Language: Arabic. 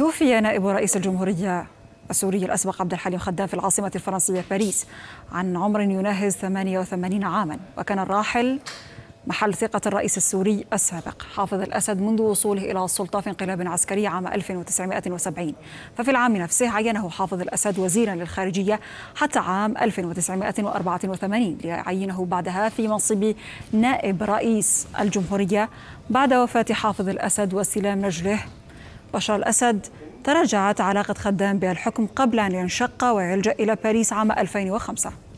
توفي نائب رئيس الجمهورية السوري الأسبق عبد الحليم خدام في العاصمة الفرنسية باريس عن عمر يناهز 88 عاما وكان الراحل محل ثقة الرئيس السوري السابق حافظ الأسد منذ وصوله إلى السلطة في انقلاب عسكري عام 1970 ففي العام نفسه عينه حافظ الأسد وزيرا للخارجية حتى عام 1984 ليعينه بعدها في منصب نائب رئيس الجمهورية بعد وفاة حافظ الأسد واستلام نجله بشار الأسد تراجعت علاقة خدام بالحكم قبل أن ينشق ويلجأ إلى باريس عام 2005